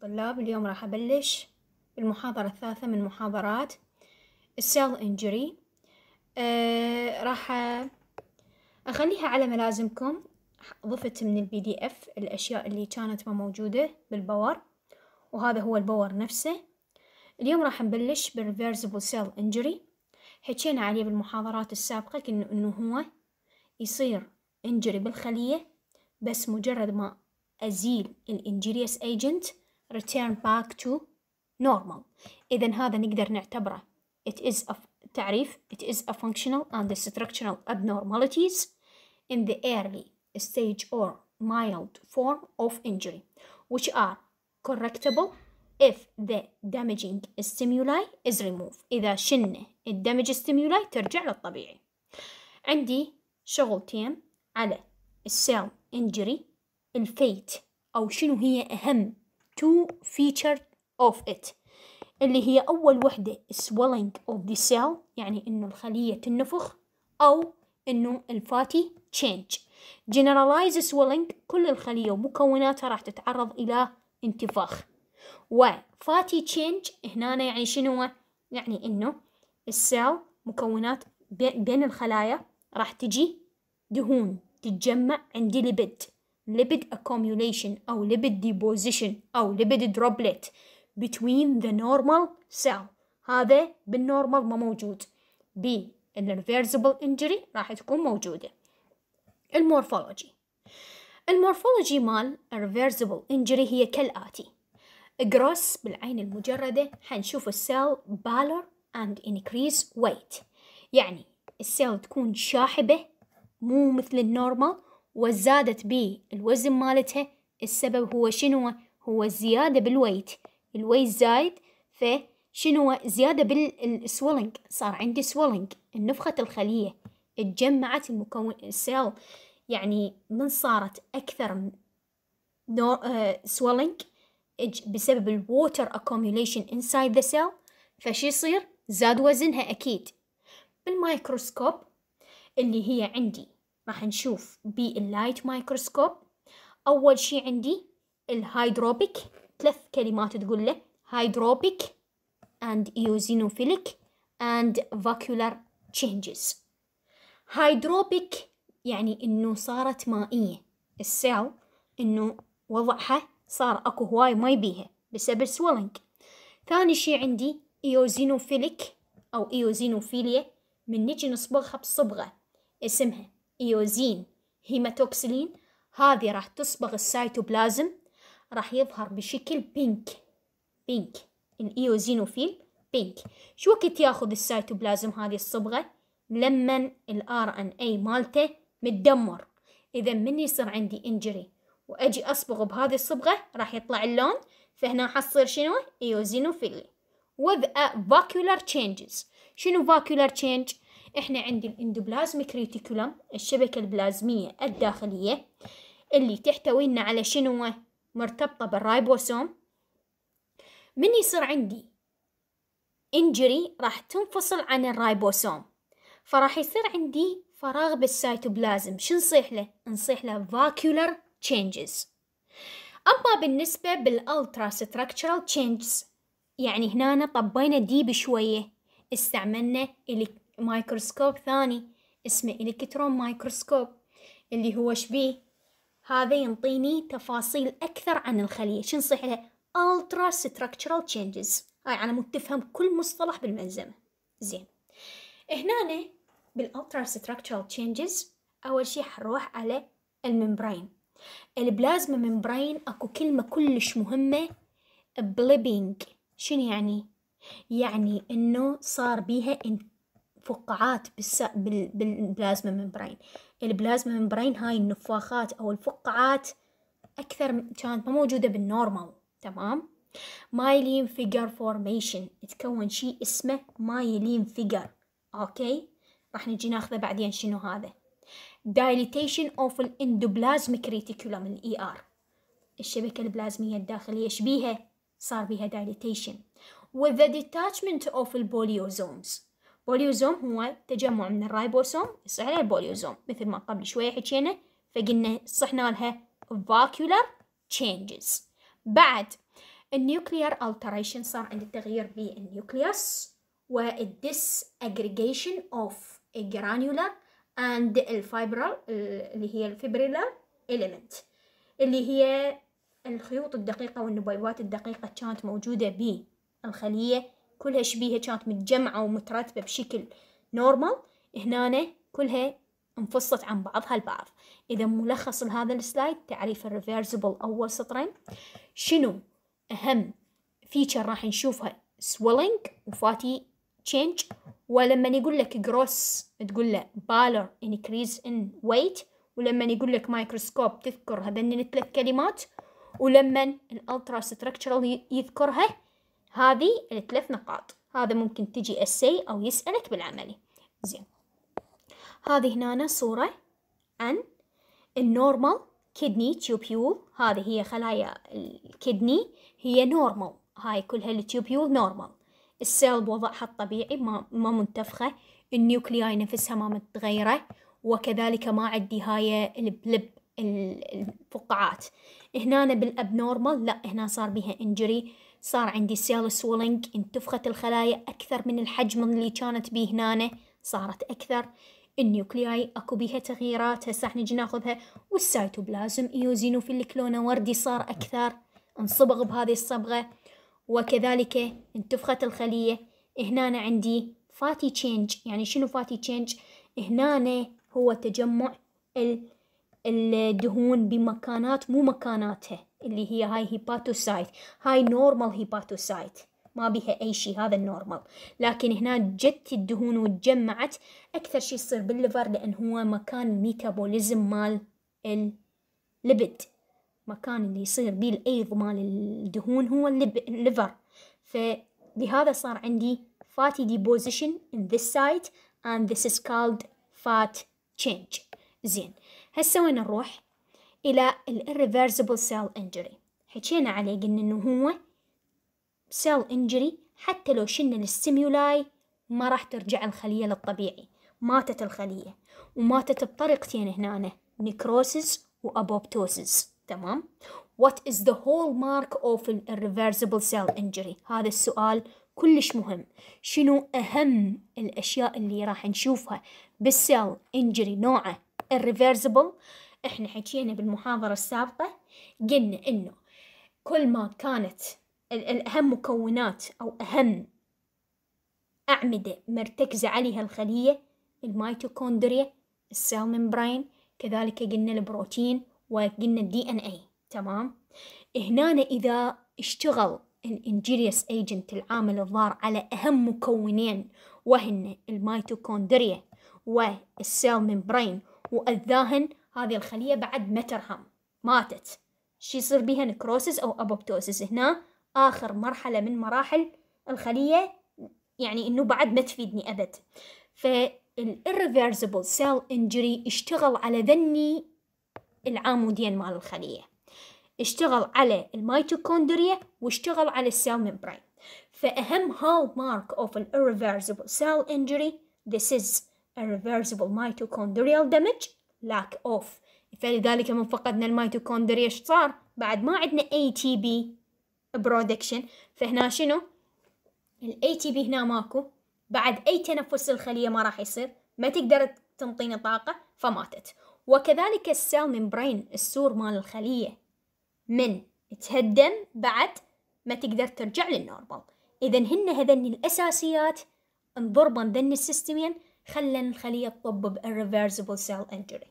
طلاب اليوم راح أبلش بالمحاضرة الثالثة من محاضرات السيل انجري أه راح أخليها على ملازمكم ضفت من البي دي اف الأشياء اللي كانت ما موجودة بالباور وهذا هو الباور نفسه اليوم راح نبلش بالريفرسبل سيل انجري حكينا عليه بالمحاضرات السابقة انه هو يصير انجري بالخلية بس مجرد ما أزيل الإنجريس ايجنت return back to normal إذا هذا نقدر نعتبره it is a تعريف it is a functional and structural abnormalities in the early stage or mild form of injury which are correctable if the damaging stimuli is removed إذا شلنا الدمج stimuli ترجع للطبيعي عندي شغلتين على السيل انجري الفيت أو شنو هي أهم two features of it اللي هي أول وحدة swelling of the cell يعني إنه الخلية تنفخ أو إنه الفاتي change generalized swelling كل الخلية ومكوناتها راح تتعرض إلى انتفاخ وفاتي change هنا يعني شنو يعني إنه السيل مكونات بين الخلايا راح تجي دهون تتجمع عند لبد lipid accumulation أو lipid deposition أو lipid droplet between the normal cell هذا بالنورمال ما موجود ب الريفيرسبل injury راح تكون موجودة المورفولوجي المورفولوجي مال reversible injury هي كالآتي جروس بالعين المجردة حنشوف السيل بالر and increase weight يعني السيل تكون شاحبة مو مثل النورمال وزادت بيه الوزن مالتها السبب هو شنو هو الزيادة بالويت الويت زايد فشنو زيادة بالسولينج صار عندي سولينج نفخة الخلية اتجمعت المكون السيل يعني من صارت أكثر نو... اه بسبب الووتر accumulation inside the cell فشي يصير زاد وزنها أكيد بالمايكروسكوب اللي هي عندي راح نشوف باللايت مايكروسكوب أول شي عندي الهايدروبيك ثلاث كلمات تقول له هيدروبيك اند ايوزينوفيليك اند فاكولار تشينجز هيدروبيك يعني إنه صارت مائية السيل إنه وضعها صار أكو هواي ما يبيها بسبب سويلنج ثاني شي عندي ايوزينوفيليك أو ايوزينوفيليا من نجي نصبغها بصبغة اسمها إيوزين هيماتوكسلين هذه راح تصبغ السيتوبلازم راح يظهر بشكل بينك بينك الإيوزينوفيل بينك شو وقت ياخذ السيتوبلازم هذه الصبغة لمن الار ان اي مالته متدمر اذا من يصير عندي انجري واجي اصبغه بهذه الصبغة راح يطلع اللون فهنا حصير شنو ايوزينوفيلي with a vacular changes شنو vacular change احنا عندي الاندوبلازميك ريتيكولم الشبكة البلازمية الداخلية اللي تحتوينا على شنو مرتبطة بالرايبوسوم من يصير عندي انجري راح تنفصل عن الرايبوسوم فراح يصير عندي فراغ بالسيتوبلازم شو نصيح له نصيح له فاكيولر تشينجز اما بالنسبه بالالترا structural تشينجز يعني هنا طبينا ديب شويه استعملنا مايكروسكوب ثاني اسمه إلكترون مايكروسكوب اللي هو شبيه هذا ينطيني تفاصيل أكثر عن الخلية شو نصيح لها Ultra Structural Changes هاي على مود تفهم كل مصطلح بالملزمة زين هنا بالالترا ستراكشرال تشينجز اول شيء حنروح على الممبرين البلازما ممبرين اكو كلمه كلش مهمه بليبينج شنو يعني يعني انه صار بيها فقاعات بالس... بال... بالبلازما ممبرين البلازما ممبرين هاي النفاخات أو الفقاعات أكثر كانت ما موجودة بالنورمال تمام مايلين فيجر فورميشن تكون شيء اسمه مايلين فيجر اوكي راح نجي ناخذه بعدين شنو هذا دايليتيشن اوف الاندوبلازميك ريتيكولم الاي ار الشبكه البلازميه الداخليه شبيها صار بيها دايليتيشن with the detachment of البوليوزومز بوليوزوم هو تجمع من الرايبوسوم يصير عليه بوليوزوم مثل ما قبل شوية حكينا فقلنا صحنا لها فاكيولار changes بعد النيوكليار alteration صار عند التغيير بالنيوكليوس والديس اجريجيشن اوف granular and الفايبرال اللي هي الفبريلار element اللي هي الخيوط الدقيقة والنبيبات الدقيقة كانت موجودة بالخلية كلها شبيهة كانت متجمعة ومترتبة بشكل نورمال هنا كلها انفصلت عن بعضها البعض إذا ملخص لهذا السلايد تعريف الريفرسبل أول سطرين شنو أهم فيتشر راح نشوفها سويلينج وفاتي تشينج ولما يقول لك جروس تقول له بالر انكريز ان ويت ولما يقول لك مايكروسكوب تذكر هذين الثلاث كلمات ولما الالترا ستراكشرال يذكرها هذه الثلاث نقاط هذا ممكن تجي أسي أو يسألك بالعملي زين هذه هنا صورة عن النورمال كيدني تيوبيول هذه هي خلايا الكدني هي نورمال هاي كلها التيوبيول نورمال السيل بوضعها الطبيعي ما, ما منتفخة النيوكلياي نفسها ما متغيرة وكذلك ما عندي هاي البلب الفقاعات هنا بالابنورمال لا هنا صار بها انجري صار عندي سيل سولينج انتفخت الخلايا أكثر من الحجم اللي كانت بيه هنا صارت أكثر النيوكلياي اكو بيها تغييرات هسه احنا ناخذها والسيتوبلازم في كلونه وردي صار اكثر انصبغ بهذه الصبغه وكذلك انتفخت الخليه هنا عندي فاتي تشينج يعني شنو فاتي تشينج هنا هو تجمع الدهون بمكانات مو مكاناتها اللي هي هاي هيباتوسايت هاي نورمال هيباتوسايت ما بيها أي شيء هذا النورمال لكن هنا جت الدهون وتجمعت أكثر شيء يصير بالليفر لأن هو مكان ميتابوليزم مال اللبد مكان اللي يصير بيه الأيض مال الدهون هو الليفر فلهذا صار عندي fatty deposition in this site and this is called fat change زين هسه وين نروح إلى الـ irreversible cell injury حكينا عليه قلنا إنه هو cell injury حتى لو شلنا الستيمولاي ما راح ترجع الخلية للطبيعي ماتت الخلية وماتت بطريقتين هنا نيكروسيس وأبوبتوسيس تمام What is the hallmark of an irreversible cell injury هذا السؤال كلش مهم شنو أهم الأشياء اللي راح نشوفها بالسيل injury نوعه irreversible احنا حكينا بالمحاضرة السابقة قلنا انه كل ما كانت الأهم مكونات أو أهم أعمدة مرتكزة عليها الخلية الميتوكوندريا السيل كذلك قلنا البروتين وقلنا الدي ان اي تمام هنا إذا اشتغل الانجيريس ايجنت العامل الضار على أهم مكونين وهن الميتوكوندريا والسيل ممبرين وأذاهن هذه الخلية بعد ما ترهم ماتت شي يصير بيها نكروسس أو أبوبتوسس هنا آخر مرحلة من مراحل الخلية يعني إنه بعد ما تفيدني أبد فالإرفيرزبل سيل إنجري اشتغل على ذني العامودين مال الخلية اشتغل على الميتوكوندريا واشتغل على السيل ممبرين فأهم هال مارك اوف الإرفيرسبل سيل إنجري this is irreversible mitochondrial damage لاك اوف فلذلك من فقدنا الميتوكوندريا ايش صار بعد ما عندنا اي تي بي برودكشن فهنا شنو الاي تي بي هنا ماكو بعد اي تنفس للخليه ما راح يصير ما تقدر تنطينا طاقه فماتت وكذلك السيل ممبرين السور مال الخليه من تهدم بعد ما تقدر ترجع للنورمال اذا هن هذن الاساسيات انضربن ذن السيستمين خلى الخلية تطبب irreversible cell injury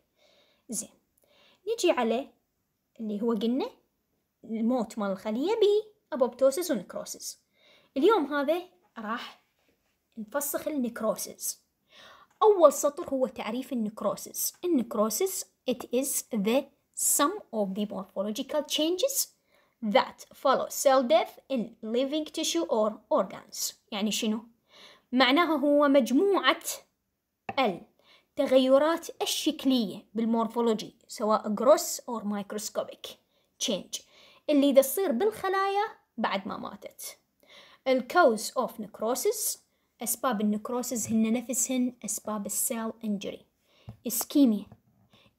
زين نجي على اللي هو قلنا الموت مال الخلية بأبوبتوسس ونكروسس اليوم هذا راح نفسخ النكروسس أول سطر هو تعريف النكروسس النكروسس it is the sum of the morphological changes that follow cell death in living tissue or organs يعني شنو؟ معناها هو مجموعة ال تغيرات الشكلية بالمورفولوجي سواء جروس أو مايكروسكوبيك change اللي تصير بالخلايا بعد ما ماتت الكوز اوف نكروسس أسباب النكروسس هن نفسهن أسباب السيل انجري إسكيميا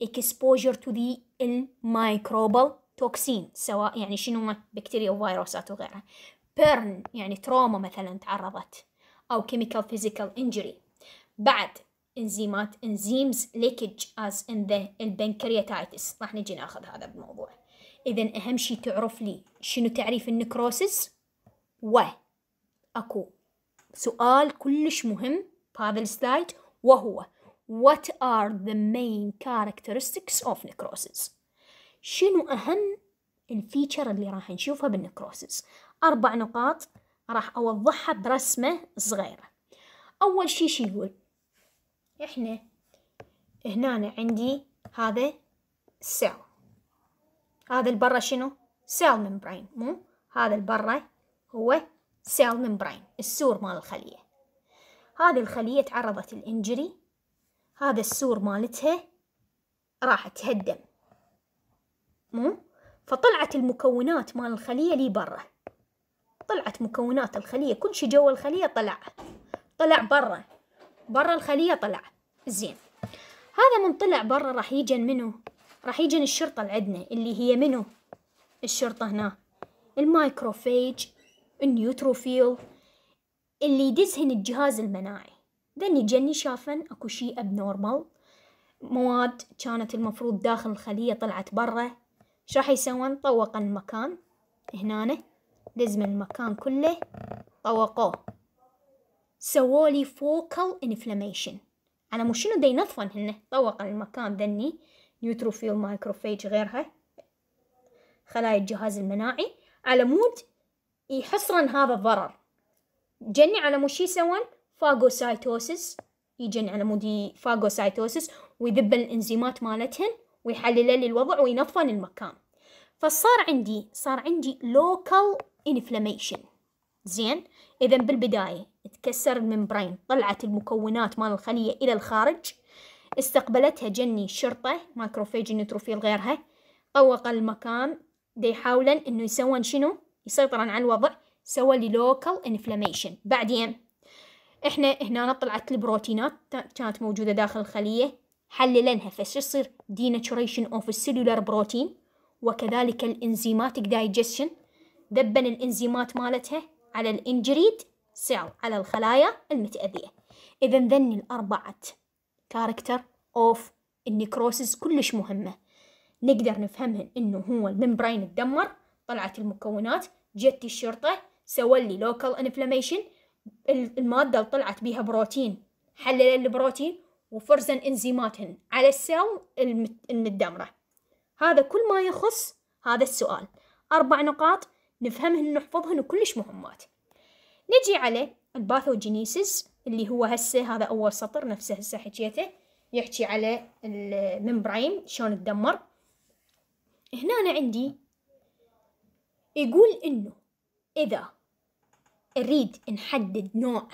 exposure to the المايكروبال توكسين سواء يعني شنو بكتيريا وفيروسات وغيرها بيرن يعني تروما مثلا تعرضت أو chemical physical injury بعد انزيمات انزيمز ليكج از ان ذا البنكرياتايتس راح نجي ناخذ هذا بالموضوع اذا اهم شيء تعرف لي شنو تعريف النكروسس و اكو سؤال كلش مهم بهذا السلايد وهو What are the main characteristics of necrosis? شنو أهم الفيتشر اللي راح نشوفها بالنكروسس؟ أربع نقاط راح أوضحها برسمة صغيرة أول شي شي يقول احنا هنا عندي هذا السيل هذا البرة شنو سيل ممبرين مو هذا البرة هو سيل ممبرين السور مال الخلية هذه الخلية تعرضت الانجري هذا السور مالتها راح تهدم مو فطلعت المكونات مال الخلية لي برا طلعت مكونات الخلية كل شي جوا الخلية طلع طلع برا برا الخلية طلع زين هذا من طلع برا راح يجن منه راح يجن الشرطة العدنة اللي هي منه الشرطة هنا المايكروفيج النيوتروفيل اللي يدسهن الجهاز المناعي ذني جني شافن اكو شيء ابنورمال مواد كانت المفروض داخل الخلية طلعت برا ايش راح يسوون طوقن المكان هنا من المكان كله طوقوه سوولي فوكال انفلاميشن على مو شنو دي ينظفن هن طوق المكان ذني نيوتروفيل مايكروفيج غيرها خلايا الجهاز المناعي على مود يحصرن هذا الضرر جني على مو شي يسوون فاغوسايتوسيس يجن على مود فاغوسايتوسيس ويذب الانزيمات مالتهن ويحلل لي الوضع وينظفن المكان فصار عندي صار عندي لوكال انفلاميشن زين اذا بالبدايه تكسر الممبرين طلعت المكونات مال الخلية إلى الخارج استقبلتها جني الشرطة مايكروفيج نيتروفيل غيرها طوق المكان دي حاولن انه يسوون شنو يسيطرن على الوضع سوى لي لوكال انفلاميشن بعدين احنا هنا طلعت البروتينات كانت موجودة داخل الخلية حللنها فش يصير ديناتوريشن اوف السيلولار بروتين وكذلك الانزيماتك دايجستشن ذبن الانزيمات مالتها على الانجريد سيل على الخلايا المتأذية إذا ذني الأربعة كاركتر أوف النيكروسيس كلش مهمة نقدر نفهمهن إنه هو الممبرين تدمر طلعت المكونات جت الشرطة سوّلي لوكال انفلاميشن المادة اللي طلعت بيها بروتين حلل البروتين وفرزن انزيماتهن على السيل المتدمرة هذا كل ما يخص هذا السؤال أربع نقاط نفهمهن نحفظهن وكلش مهمات نجي على الباثوجينيسيس اللي هو هسه هذا أول سطر نفسه هسه حكيته يحكي على الممبرين شلون تدمر هنا أنا عندي يقول إنه إذا نريد نحدد نوع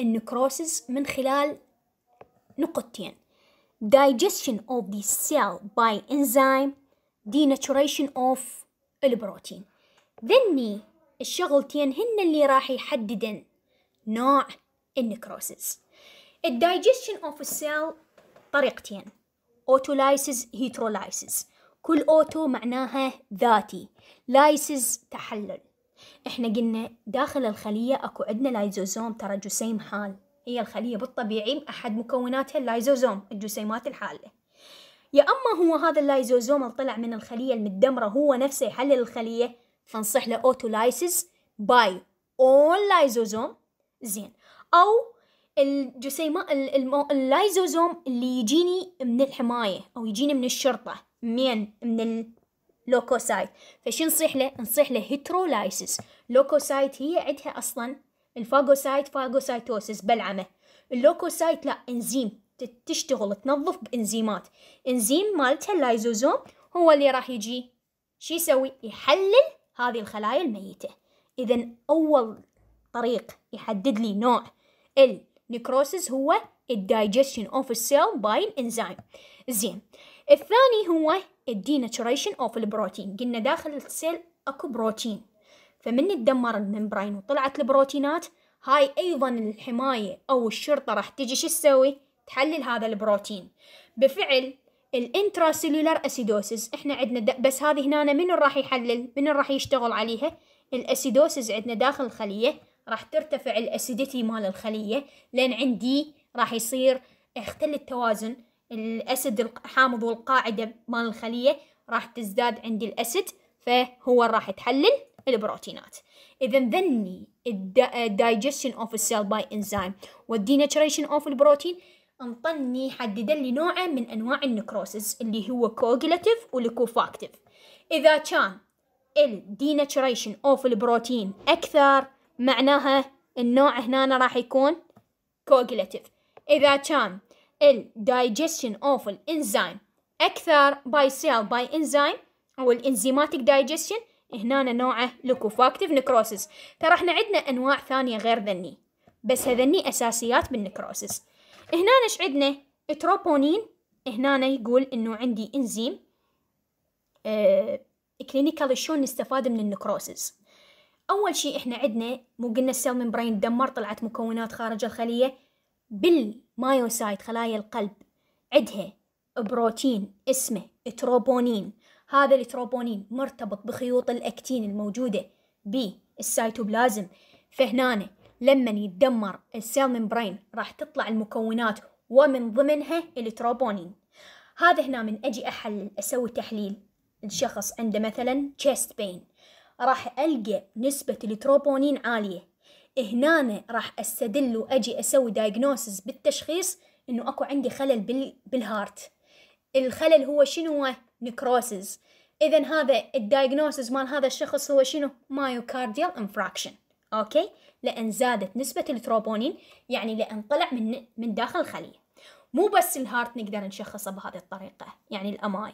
النكروسيس من خلال نقطتين digestion of the cell by enzyme denaturation of البروتين ذني الشغلتين هن اللي راح يحددن نوع النكروسس الدايجستشن اوف السيل طريقتين اوتولايسز هيترولايسز كل اوتو معناها ذاتي لايسز تحلل احنا قلنا داخل الخلية اكو عندنا لايزوزوم ترى جسيم حال هي الخلية بالطبيعي أحد مكوناتها اللايزوزوم الجسيمات الحالة يا أما هو هذا اللايزوزوم اللي طلع من الخلية المدمرة هو نفسه يحلل الخلية فنصح له autolysis باي all لايزوزوم زين او الجسيمة اللايزوزوم اللي يجيني من الحماية أو يجيني من الشرطة من من اللوكوسايت فشو نصيح له؟ نصيح له هيترولايسيس لوكوسايت هي عندها أصلا الفاغوسايت فاغوسايتوسيس بلعمة اللوكوسايت لا انزيم تشتغل تنظف بانزيمات انزيم مالتها اللايزوزوم هو اللي راح يجي شو يسوي؟ يحلل هذه الخلايا الميتة إذا أول طريق يحدد لي نوع النكروسيس هو الدايجستشن اوف السيل باي الانزيم زين الثاني هو الدينتوريشن اوف البروتين قلنا داخل السيل اكو بروتين فمن تدمر الممبرين وطلعت البروتينات هاي ايضا الحمايه او الشرطه راح تجي شو تسوي تحلل هذا البروتين بفعل الانتراسيلولار اسيدوسز احنا عندنا بس هذه هنا من راح يحلل من راح يشتغل عليها الاسيدوسز عندنا داخل الخليه راح ترتفع الاسيديتي مال الخليه لان عندي راح يصير اختل التوازن الاسيد الحامض والقاعده مال الخليه راح تزداد عندي الاسيد فهو راح تحلل البروتينات اذا ذني الدايجستشن اوف السيل باي انزيم والديناتشريشن اوف البروتين حدد لي لنوع من أنواع النكروسز اللي هو كوجلاتيف والكوفاكتيف إذا كان الديناتشريشن أوف البروتين أكثر معناها النوع هنا راح يكون كوجلاتيف إذا كان الدايجستشن أوف الإنزيم أكثر باي سيل باي إنزيم أو الإنزيماتيك دايجستشن هنا نوعه لوكوفاكتيف نكروسس ترى احنا عندنا أنواع ثانية غير ذني بس هذني أساسيات بالنكروسس هنا ايش عندنا تروبونين هنا يقول انه عندي انزيم آه كلينيكال شلون نستفاد من النكروسز اول شيء احنا عندنا مو قلنا السيل ممبرين دمر طلعت مكونات خارج الخليه بالمايوسايت خلايا القلب عندها بروتين اسمه تروبونين هذا التروبونين مرتبط بخيوط الاكتين الموجوده بالسيتوبلازم فهنا لما يتدمر السيل ممبرين راح تطلع المكونات ومن ضمنها التروبونين هذا هنا من أجي أحلل أسوي تحليل الشخص عنده مثلا chest pain راح ألقى نسبة التروبونين عالية هنا راح استدل واجي اسوي دايجنوسز بالتشخيص انه اكو عندي خلل بال... بالهارت الخلل هو شنو هو نكروسز اذا هذا الدايجنوسز مال هذا الشخص هو شنو مايوكارديال انفراكشن اوكي لأن زادت نسبة التروبونين يعني لأن طلع من من داخل الخلية مو بس الهارت نقدر نشخصه بهذه الطريقة يعني الأماي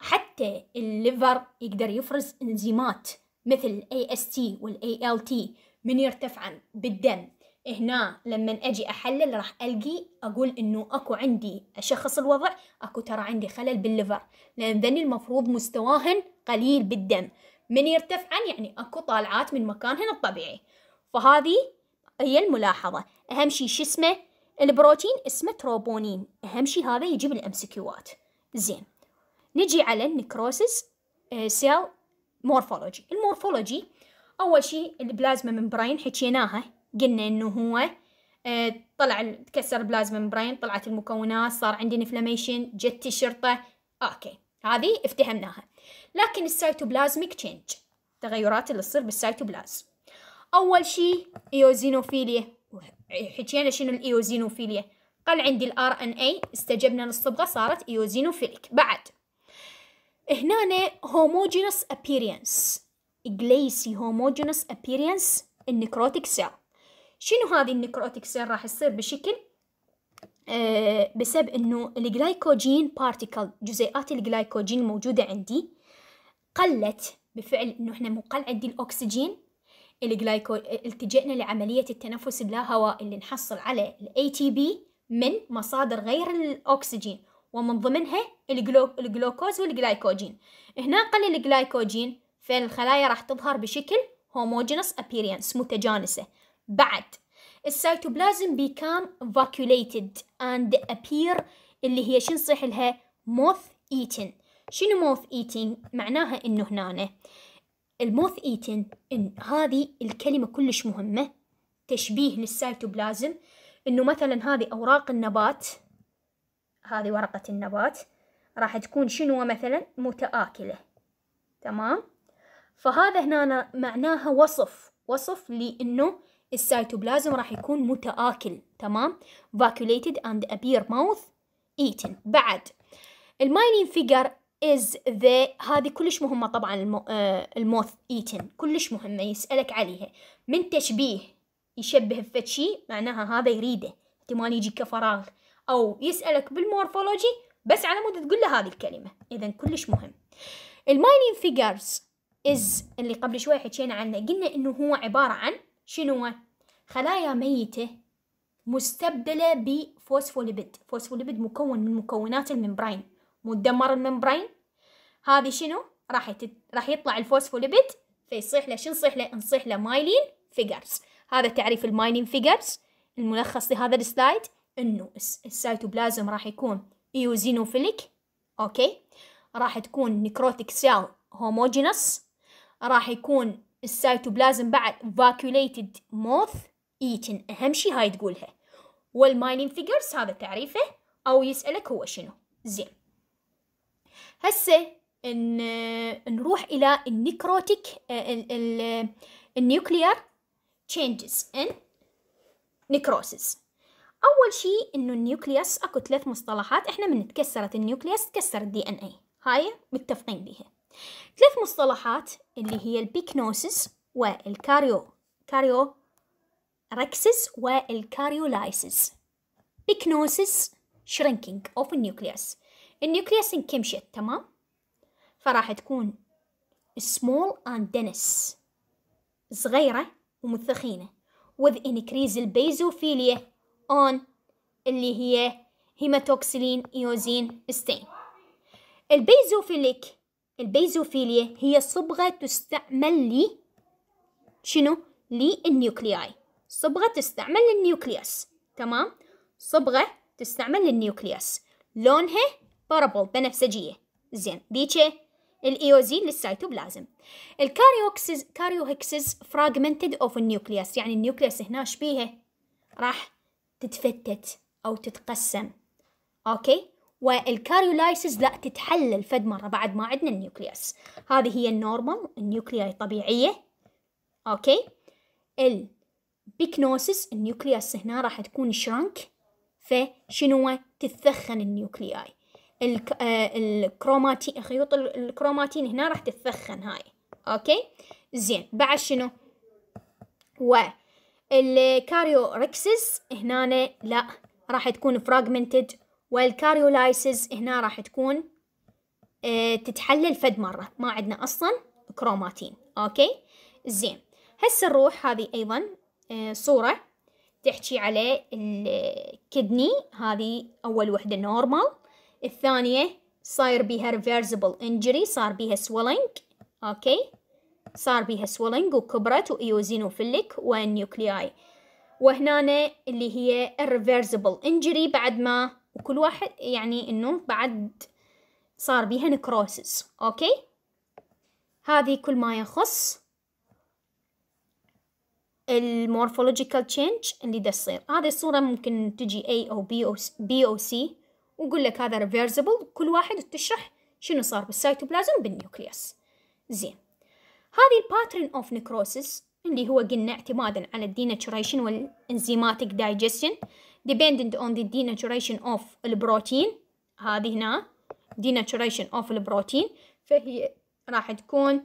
حتى الليفر يقدر يفرز انزيمات مثل الاي اس تي والاي ال تي من يرتفعن بالدم هنا لما اجي احلل راح القي اقول انه اكو عندي اشخص الوضع اكو ترى عندي خلل بالليفر لان ذني المفروض مستواهن قليل بالدم من يرتفعن يعني اكو طالعات من مكانهن الطبيعي فهذه هي الملاحظة أهم شيء شو اسمه البروتين اسمه تروبونين أهم شيء هذا يجيب الأمسكيوات زين نجي على النكروسيس سيل مورفولوجي المورفولوجي أول شيء البلازما ممبراين حكيناها قلنا إنه هو آه، طلع تكسر البلازما ممبراين طلعت المكونات صار عندي انفلاميشن جت الشرطة اوكي هذه افتهمناها لكن السيتوبلازميك تشينج تغيرات اللي تصير بالسيتوبلازم أول شي إيوزينوفيليا حكينا شنو الإيوزينوفيليا قال عندي الار ان اي استجبنا للصبغه صارت ايوزينوفيليك بعد هنا هوموجينوس ابييرنس جليسي هوموجينوس ابييرنس النكروتيك سيل شنو هذه النكروتيك سيل راح يصير بشكل آه بسبب انه الجلايكوجين بارتيكل جزيئات الجلايكوجين الموجوده عندي قلت بفعل انه احنا مو قل عندي الاكسجين الجلايكول التجئنا لعملية التنفس اللاهوائي اللي نحصل على الـ ATP من مصادر غير الأكسجين ومن ضمنها الجلو... الجلوكوز والجلايكوجين هنا قل الجلايكوجين فالخلايا راح تظهر بشكل هوموجينوس appearance متجانسة بعد السيتوبلازم become vacuolated and appear اللي هي شنصيح لها moth eaten شنو moth eating معناها انه هنا الموث ايتن إن هذه الكلمة كلش مهمة تشبيه للسيتوبلازم إنه مثلا هذه أوراق النبات هذه ورقة النبات راح تكون شنو مثلا متآكلة تمام فهذا هنا معناها وصف وصف لإنه السيتوبلازم راح يكون متآكل تمام vacuolated and appear mouth eaten بعد المايلين فيجر is the هذه كلش مهمة طبعا آه، الموث ايتن كلش مهمة يسألك عليها من تشبيه يشبه بفد معناها هذا يريده احتمال يجي كفراغ او يسألك بالمورفولوجي بس على مود تقول له هذه الكلمة اذا كلش مهم الماينين فيجرز از اللي قبل شوي حكينا عنه قلنا انه هو عبارة عن شنو خلايا ميتة مستبدلة بفوسفوليبيد فوسفوليبيد مكون من مكونات الممبرين مدمر الممبرين هذه شنو راح يتد... راح يطلع الفوسفوليبيد فيصيح له شو نصيح له نصيح له مايلين فيجرز هذا تعريف المايلين فيجرز الملخص لهذا السلايد انه السيتوبلازم راح يكون ايوزينوفيليك اوكي راح تكون نيكروتيك سيل هوموجينس راح يكون السيتوبلازم بعد فاكيوليتد موث ايتن اهم شي هاي تقولها والمايلين فيجرز هذا تعريفه او يسألك هو شنو زين هسه إن نروح إلى النيكروتيك آه، النيوكليير تشينجز إن نيكروسيس أول شيء إنه النيوكليوس أكو ثلاث مصطلحات إحنا من تكسرت النيوكليوس تكسر الدي إن إي هاي متفقين بيها ثلاث مصطلحات اللي هي البيكنوسيس والكاريو كاريو ركسس والكاريولايسيس بيكنوسيس shrinking of nucleus النيوكليس انكمشت تمام فراح تكون small and dense صغيرة ومثخينة with increase البيزوفيليا on اللي هي هيماتوكسيلين ايوزين ستين البيزوفيليك البيزوفيليا هي صبغة تستعمل لي شنو للنيوكلياي صبغة تستعمل للنيوكلياس تمام صبغة تستعمل للنيوكلياس لونها بربل بنفسجية زين ذيك الايوزين e للسيتوبلازم الكاريوكسز كاريوهكسز فراجمنتد اوف النيوكليس يعني النيوكليس هنا شبيهه راح تتفتت او تتقسم اوكي والكاريولايسز لا تتحلل فد مره بعد ما عندنا النيوكليس هذه هي النورمال النيوكلياي طبيعيه اوكي البيكنوسس النيوكليس هنا راح تكون شرنك فشنو تتثخن النيوكلياي الك... آه، الكروماتين خيوط الكروماتين هنا راح تتثخن هاي اوكي زين بعد شنو و ريكسس هنا لا راح تكون فراجمنتد والكاريولايسز هنا راح تكون آه، تتحلل فد مرة ما عندنا أصلا كروماتين أوكي زين هسه نروح هذه أيضا آه، صورة تحكي على الكدني هذه أول وحدة نورمال الثانية صاير بيها ريفيرسبل انجري صار بيها swelling اوكي صار بيها swelling وكبرت وايوزينوفيليك والنيوكلياي وهنا اللي هي الريفيرسبل انجري بعد ما وكل واحد يعني انه بعد صار بيها نكروسس اوكي هذه كل ما يخص المورفولوجيكال تشينج اللي دا تصير هذه الصورة ممكن تجي A أو بي أو, B أو C وقول لك هذا ريفيرسبل كل واحد تشرح شنو صار بالسيتوبلازم بالنيوكليوس زين هذه الباترن اوف نيكروسيس اللي هو قلنا اعتمادا على الديناتشوريشن والانزيماتيك دايجستشن ديبندنت اون ذا denaturation of البروتين هذه هنا denaturation of البروتين فهي راح تكون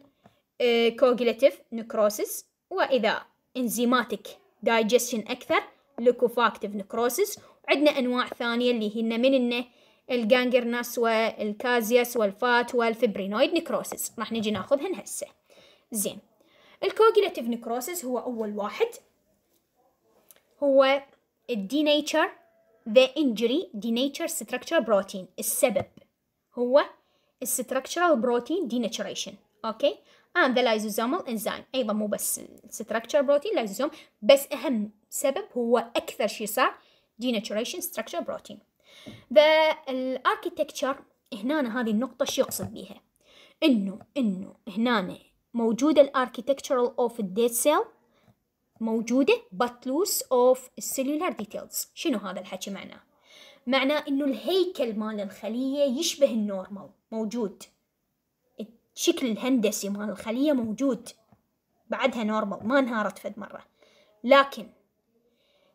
كوجليتيف آه، نيكروسيس وإذا انزيماتيك دايجستشن أكثر لوكوفاكتيف نيكروسيس عندنا أنواع ثانية اللي هن من إنه الجانجرناس والكازياس والفات والفيبرينويد نكروسس راح نجي ناخذهن هسه زين الكوجليتيف نكروسس هو أول واحد هو الدي نيتشر ذا انجري دي نيتشر ستراكشر بروتين السبب هو الستراكشرال بروتين ديناتشريشن اوكي and the lysosomal enzyme ايضا مو بس الستراكشر بروتين لايزوزوم بس اهم سبب هو اكثر شيء صار denaturation structure protein فالاركتكتشر هنا هذه النقطة شو يقصد بيها انه انه هنا موجودة of اوف dead سيل موجودة but loose of cellular details شنو هذا الحكي معناه؟ معناه انه الهيكل مال الخلية يشبه النورمال موجود الشكل الهندسي مال الخلية موجود بعدها نورمال ما انهارت فد مرة لكن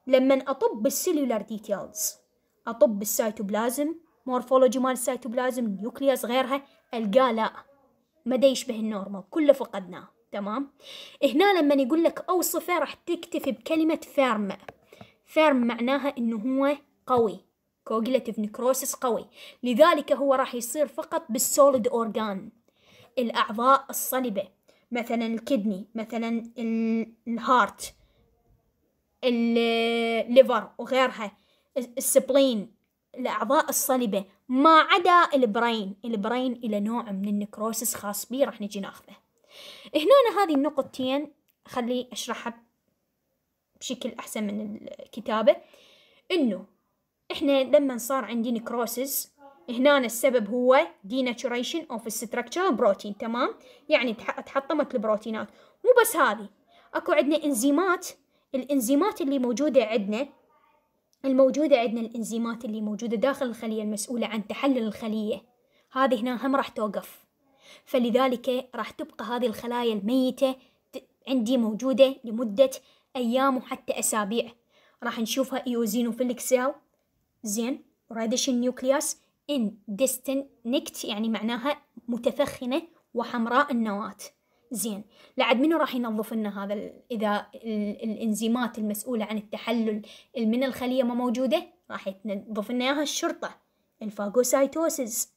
لما أطب السيلولار ديتيلز أطب بالسيتوبلازم مورفولوجي مال السيتوبلازم نيوكليوس غيرها ألقاه لا ما يشبه النورمال كله فقدناه تمام هنا لما يقول لك أوصفه راح تكتفي بكلمة فيرم فيرم معناها إنه هو قوي كوجلتيف نيكروسس قوي لذلك هو راح يصير فقط بالسوليد أورجان الأعضاء الصلبة مثلا الكدني مثلا الهارت الليفر وغيرها السبلين الأعضاء الصلبة ما عدا البرين البرين إلى نوع من النكروسس خاص بيه راح نجي ناخذه هنا هذه النقطتين خلي أشرحها بشكل أحسن من الكتابة إنه إحنا لما صار عندي نكروسس هنا السبب هو ديناتشوريشن اوف الستراكشر بروتين تمام يعني تحطمت البروتينات مو بس هذه اكو عندنا انزيمات الإنزيمات اللي موجودة عندنا الموجودة عندنا الإنزيمات اللي موجودة داخل الخلية المسؤولة عن تحلل الخلية هذه هنا هم راح توقف فلذلك راح تبقى هذه الخلايا الميتة عندي موجودة لمدة أيام وحتى أسابيع راح نشوفها إيوزينوفيليك سيل زين راديشن نيوكلياس إن ديستنكت يعني معناها متفخنه وحمراء النواة زين لعد منو راح ينظف لنا هذا اذا الانزيمات المسؤوله عن التحلل من الخليه ما موجوده راح ينظف لنا اياها الشرطه الفاجوسايتوسيس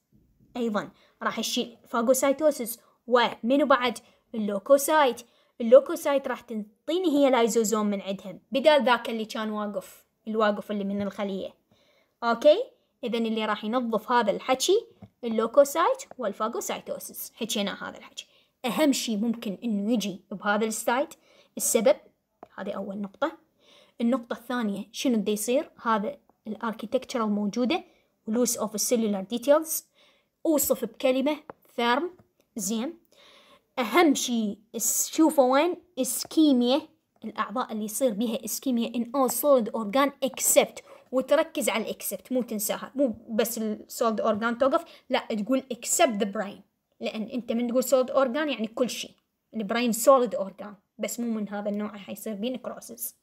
ايضا راح تشيل فاجوسايتوسيس ومنو بعد اللوكوسايت اللوكوسايت راح تعطيني هي لايزوزوم من عندها بدال ذاك اللي كان واقف الواقف اللي من الخليه اوكي اذا اللي راح ينظف هذا الحكي اللوكوسايت والفاجوسايتوسيس حكينا هذا الحكي أهم شيء ممكن إنه يجي بهذا السلايد السبب هذه أول نقطة النقطة الثانية شنو بده يصير هذا الاركيتكتشر الموجودة لوس اوف السيلولار ديتيلز اوصف بكلمة ثرم زين أهم شيء شوفوا وين اسكيميا الأعضاء اللي يصير بها اسكيميا إن أول سوليد أورجان إكسبت وتركز على الاكسبت مو تنساها مو بس السوليد اورجان توقف لا تقول إكسبت ذا براين لأن أنت من تقول سوليد أورجان يعني كل شيء البراين سوليد أورجان بس مو من هذا النوع حيصير بين نكروسس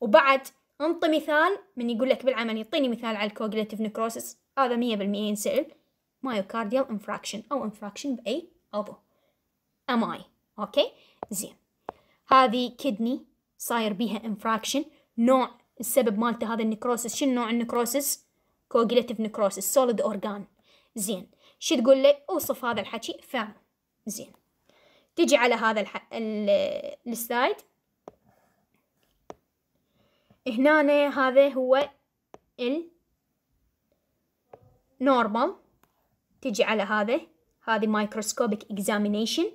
وبعد انطي مثال من يقول لك بالعمل يعطيني مثال على الكوجليتيف نكروسس هذا مية بالمية ينسأل مايوكارديال انفراكشن أو انفراكشن بأي عضو أماي أوكي زين هذه كدني صاير بيها انفراكشن نوع السبب مالته هذا النكروسس شنو نوع النكروسس كوجليتيف نكروسس سوليد اورجان زين شو تقول لي اوصف هذا الحكي فاهم زين تجي على هذا الح... ال... السلايد هنا هذا هو ال normal تجي على هذا هذه microscopic اكزامينيشن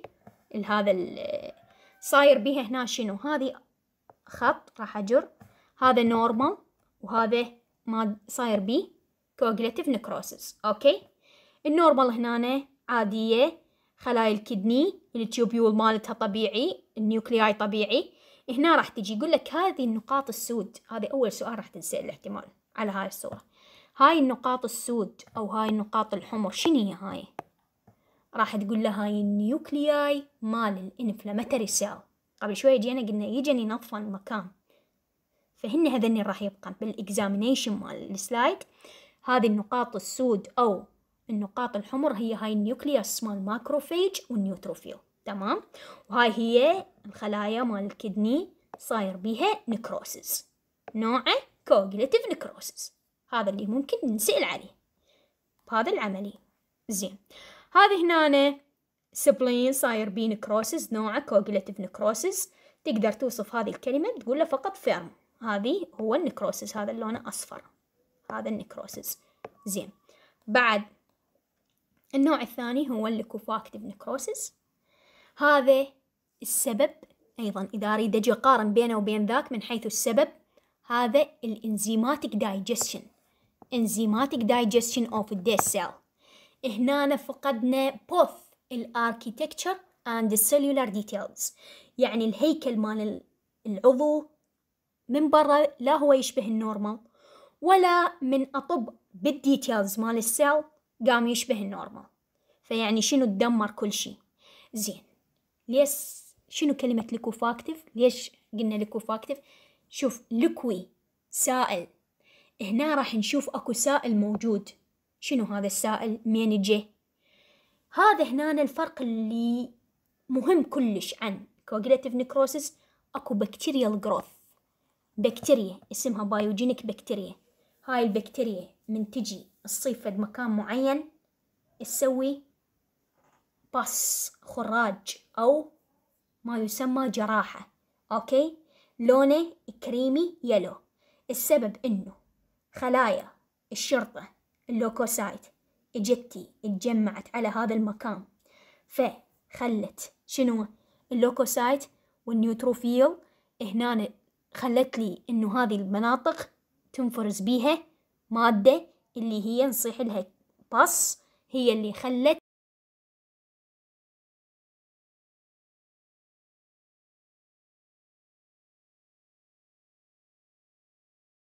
هذا صاير بيها هنا شنو هذه خط راح اجر هذا normal وهذا ما صاير بيه cognitive necrosis اوكي النورمال هنا عادية خلايا الكدني التيوبيول مالتها طبيعي النيوكلياي طبيعي هنا راح تجي يقول لك هذه النقاط السود هذا أول سؤال راح تنسأل احتمال على هاي الصورة هاي النقاط السود أو هاي النقاط الحمر شنو هي هاي راح تقول له هاي النيوكلياي مال الانفلاماتري سيل قبل شوية جينا قلنا يجن ينظف المكان فهن هذني راح يبقى بالاكزامينيشن مال السلايد هذه النقاط السود أو النقاط الحمر هي هاي النيوكليوس مال ماكروفيج والنيوتروفيل تمام وهاي هي الخلايا مال الكدني صاير بيها نكروسس نوعه كوجليتيف نكروسس هذا اللي ممكن نسأل عليه بهذا العملي زين هذا هنا سبلين صاير بيه نكروسس نوعه كوجليتيف نكروسس تقدر توصف هذه الكلمة تقول له فقط فيرم هذه هو النكروسس هذا اللون أصفر هذا النكروسس زين بعد النوع الثاني هو الليكوفاكتيف نيكروسيس هذا السبب أيضا إذا أريد أجي أقارن بينه وبين ذاك من حيث السبب هذا الإنزيماتيك دايجستشن إنزيماتيك دايجستشن أوف ذا سيل هنا فقدنا بوث الاركيتكتشر and السيلولار cellular details يعني الهيكل مال العضو من برا لا هو يشبه النورمال ولا من أطب بالديتيلز مال السيل قام يشبه النورمال فيعني شنو تدمر كل شيء زين ليش شنو كلمة ليكوفاكتيف ليش قلنا ليكوفاكتيف شوف لكوي سائل هنا راح نشوف اكو سائل موجود شنو هذا السائل مين يجي هذا هنا الفرق اللي مهم كلش عن كوجليتيف نكروسس اكو بكتيريال جروث بكتيريا اسمها بايوجينيك بكتيريا هاي البكتيريا من تجي الصيف في مكان معين تسوي باس خراج أو ما يسمى جراحة أوكي لونه كريمي يلو السبب إنه خلايا الشرطة اللوكوسايت اجتي اتجمعت على هذا المكان فخلت شنو اللوكوسايت والنيوتروفيل هنا خلت لي انه هذه المناطق تنفرز بيها مادة اللي هي نصيح لها باص هي اللي خلت